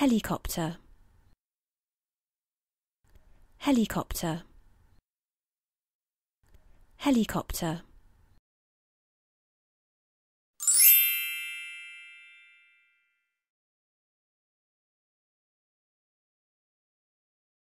helicopter helicopter helicopter